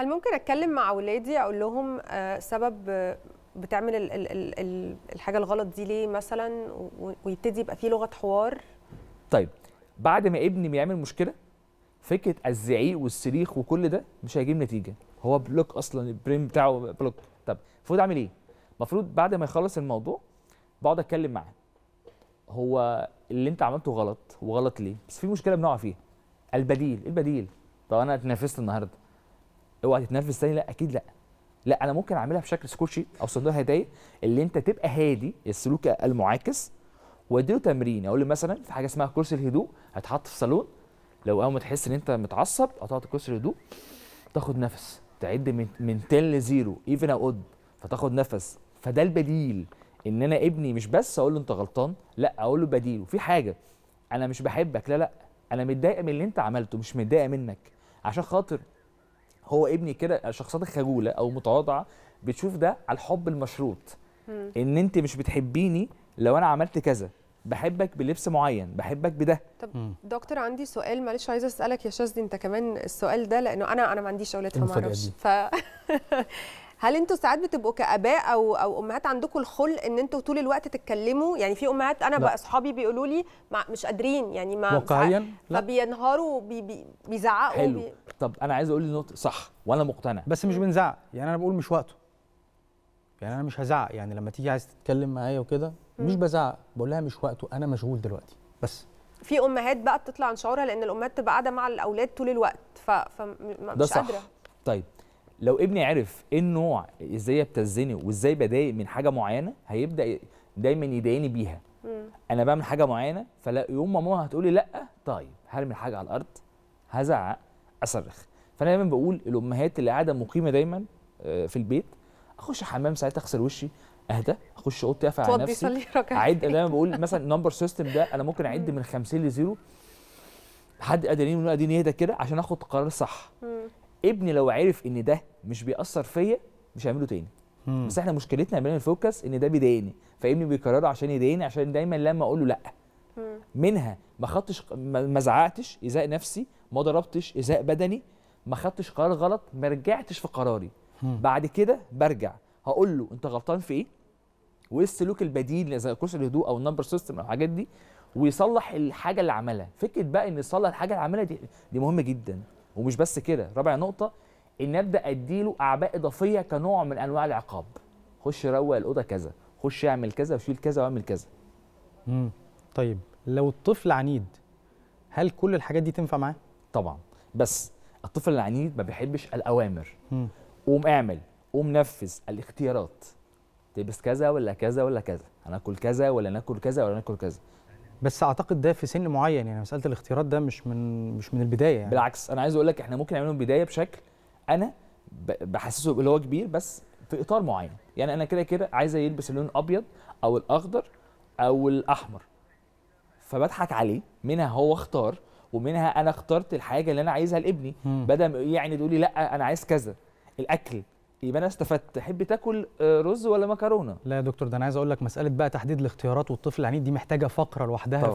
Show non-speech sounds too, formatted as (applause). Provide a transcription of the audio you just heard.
هل ممكن اتكلم مع اولادي اقول لهم آه، سبب بتعمل الـ الـ الـ الحاجه الغلط دي ليه مثلا ويبتدي يبقى فيه لغه حوار طيب بعد ما ابني بيعمل مشكله فكره الزعيق والصريخ وكل ده مش هيجيب نتيجه هو بلوك اصلا البريم بتاعه بلوك طب المفروض اعمل ايه المفروض بعد ما يخلص الموضوع بقعد اتكلم معاه هو اللي انت عملته غلط وغلط ليه بس في مشكله بنقع فيها البديل إيه البديل طب انا اتنافست النهارده اوعى تتنرفز تاني لا اكيد لا لا انا ممكن اعملها بشكل سكوتشي شيت او صندوق هدايا اللي انت تبقى هادي السلوك المعاكس واديله تمرين اقول له مثلا في حاجه اسمها كرسي الهدوء هتحط في صالون لو اول ما تحس ان انت متعصب هتقعد كرسي الهدوء تاخد نفس تعد من من 10 ل 0 ايفن او اود فتاخد نفس فده البديل ان انا ابني مش بس اقول له انت غلطان لا اقول له بديل وفي حاجه انا مش بحبك لا لا انا متضايقه من اللي انت عملته مش متضايقه منك عشان خاطر هو ابني كده الشخصيات الخجوله او متواضعه بتشوف ده على الحب المشروط مم. ان انت مش بتحبيني لو انا عملت كذا بحبك بلبس معين بحبك بده طب دكتور عندي سؤال معلش عايزه اسالك يا شاذلي انت كمان السؤال ده لانه انا انا ما عنديش اولاد فما اعرفش ف (laughs) هل انتوا ساعات بتبقوا كاباء او او امهات عندكم الخلق ان انتوا طول الوقت تتكلموا يعني في امهات انا بقى اصحابي بيقولوا لي مش قادرين يعني ما واقعيا لا فبينهاروا بيزعقوا حلو. بي طب انا عايز اقول النقطه صح وانا مقتنع بس مش بنزعق يعني انا بقول مش وقته يعني انا مش هزعق يعني لما تيجي عايز تتكلم معايا وكده مش بزعق بقول لها مش وقته انا مشغول دلوقتي بس في امهات بقى بتطلع عن شعورها لان الامهات تبقى قاعده مع الاولاد طول الوقت ف... فمش قادره طيب لو ابني عرف ايه النوع ازاي يبتزني وازاي بضايق من حاجه معينه هيبدا دايما يضايقني بيها مم. انا بعمل حاجه معينه فلا يوم ما ماما هتقولي لا طيب هرمي الحاجه على الارض هزعق اصرخ فانا دايما بقول الامهات اللي قاعده مقيمه دايما آه، في البيت اخش حمام ساعتها اغسل وشي اهدى اخش اوضتي اقفل على نفسي (laughs) اعد دايما بقول مثلا نمبر سيستم ده انا ممكن اعد من 50 لزيرو حد ادينين من اديني اهدى كده عشان اخد قرار صح ابني لو عرف ان ده مش بيأثر فيا مش هعمله تاني مم. بس احنا مشكلتنا بين الفوكس ان ده بيضايقني فابني بيكرره عشان يضايقني عشان دايما لما اقول له لا مم. منها ما خدتش ما زعقتش ايذاء نفسي ما ضربتش ايذاء بدني ما خدتش قرار غلط ما رجعتش في قراري بعد كده برجع هقول له انت غلطان في ايه وايه السلوك البديل زي كرسي الهدوء او النمبر سيستم او الحاجات دي ويصلح الحاجه اللي عملها فكره بقى ان يصلح الحاجه اللي عملها دي دي مهمه جدا ومش بس كده رابع نقطه ان ابدا اديله اعباء اضافيه كنوع من انواع العقاب خش روق الاوضه كذا خش اعمل كذا وشيل كذا واعمل كذا امم طيب لو الطفل عنيد هل كل الحاجات دي تنفع معاه طبعا بس الطفل العنيد ما بيحبش الاوامر قوم اعمل قوم نفذ الاختيارات تلبس كذا ولا كذا ولا كذا هناكل كذا ولا ناكل كذا ولا ناكل كذا بس اعتقد ده في سن معين يعني مساله الاختيارات ده مش من مش من البدايه يعني. بالعكس انا عايز اقول لك احنا ممكن نعمله بدايه بشكل انا بحسسه اللي هو كبير بس في اطار معين يعني انا كده كده عايزه يلبس اللون الابيض او الاخضر او الاحمر فبضحك عليه منها هو اختار ومنها انا اخترت الحاجه اللي انا عايزها لابني بدل يعني تقولي لا انا عايز كذا الاكل يبقى انا استفدت تحب تاكل آه، رز ولا مكرونه لا يا دكتور ده انا عايز اقول لك مساله بقى تحديد الاختيارات والطفل العنيد دي محتاجه فقره لوحدها طبعا.